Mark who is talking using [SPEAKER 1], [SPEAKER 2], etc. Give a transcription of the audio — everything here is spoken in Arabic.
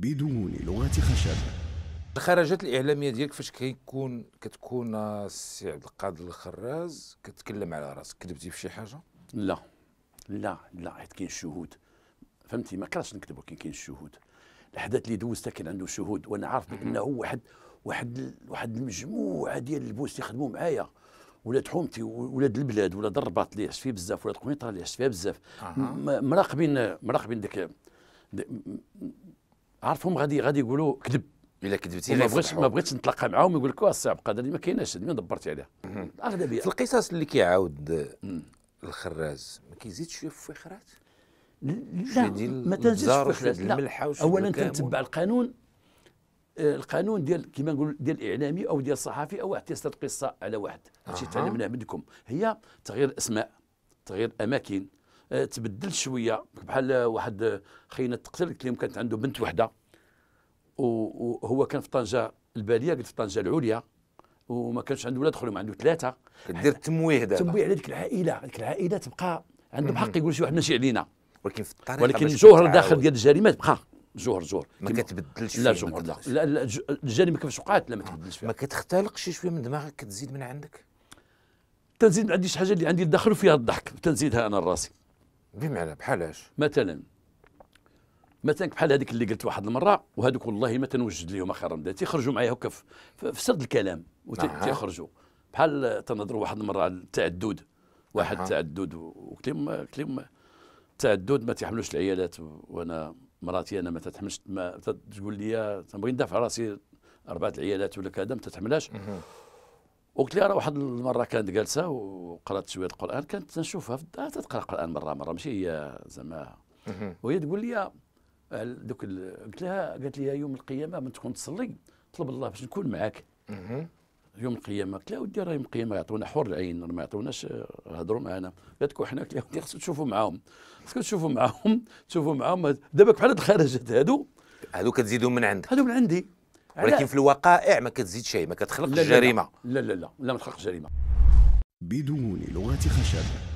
[SPEAKER 1] بدون لغة خشب الخرجات الإعلامية ديالك فاش كيكون كتكون السي عبد القادر الخراز كتكلم على راسك كذبتي في شي حاجة؟ لا لا لا حيت كاين الشهود فهمتي ما كرهتش نكذب ولكن كاين الشهود الأحداث اللي دوزتها كان عنده شهود وأنا عارف بأنه واحد واحد واحد المجموعة ديال البوس يخدموا معايا ولاد حومتي ولاد البلاد ولاد الرباط اللي عشت فيه بزاف ولاد قنيطره اللي عشت فيها بزاف مراقبين مراقبين ديك عارفهم غادي غادي يقولوا كذب الا كذبتي ما بغيتش ما بغيتش نتلاقى معاهم يقول لك الصعب هذه ما كايناش ما دبرتي عليها الاغلبيه في القصص اللي كيعاود الخراز ما كيزيدش شويه في خرات لا ما تنزلش في خرات اولا تنتبع القانون آه، القانون ديال كما نقول ديال الاعلامي او ديال الصحفي او تيسرد قصه على واحد هادشي تعلمناه منكم هي تغيير الاسماء تغيير الاماكن آه، تبدل شويه بحال واحد آه، خينا تقتل قلت لهم كانت عنده بنت وحده وهو كان في طنجه الباليه قلت في طنجه العليا وما كانش عنده ولاد اخرين عنده ثلاثه كدير التمويه دابا التمويه على ديك العائله ديك العائله تبقى عندهم حق يقول شي واحد ماشي علينا ولكن في الطريقه ولكن الجوهر داخل ديال الجريمه تبقى جوهر جوهر ما كتبدلش لا جوهر لا لا الجريمه كيفاش وقعت لا ما تبدلش فيها ما كتختلقش شويه من دماغك كتزيد من عندك تنزيد ما عنديش حاجه اللي عندي ندخلوا فيها الضحك تنزيدها انا لراسي بمعنى بحالاش مثلا مثلا بحال هذيك اللي قلت واحد المره وهذوك والله ما تنوجد لهم خير رمضان تيخرجوا معايا هكا في, سرد الكلام وتيخرجوا بحال تنهضروا واحد المره على التعدد واحد أه. لهم قلت لهم التعدد ما تيحملوش العيالات وانا مراتي انا ما تتحملش ما تقول لي تنبغي ندافع راسي اربعه العيالات ولا كذا ما تتحملهاش وقلت لها راه واحد المره كانت جالسه وقرات شويه القران كانت تنشوفها في الدار تقرا القران مره مره ماشي هي زعما وهي تقول لي دوك قلت لها قالت لي يوم القيامه من تكون تصلي طلب الله باش نكون معاك يوم القيامه قلت لها ودي راه يوم القيامه يعطونا حور العين ما يعطوناش آه، هضروا معنا قالت لك حنا قلت لها ودي خصك تشوفوا معاهم خصك تشوفوا معاهم تشوفوا معاهم دابا بحال هاد الخرجات هادو هادو كتزيدوا من عندك هادو من عندي ولكن في الوقائع ما كتزيد شيء ما كتخلقش جريمه لا لا لا لا ما تخلقش جريمه بدون لغه خشب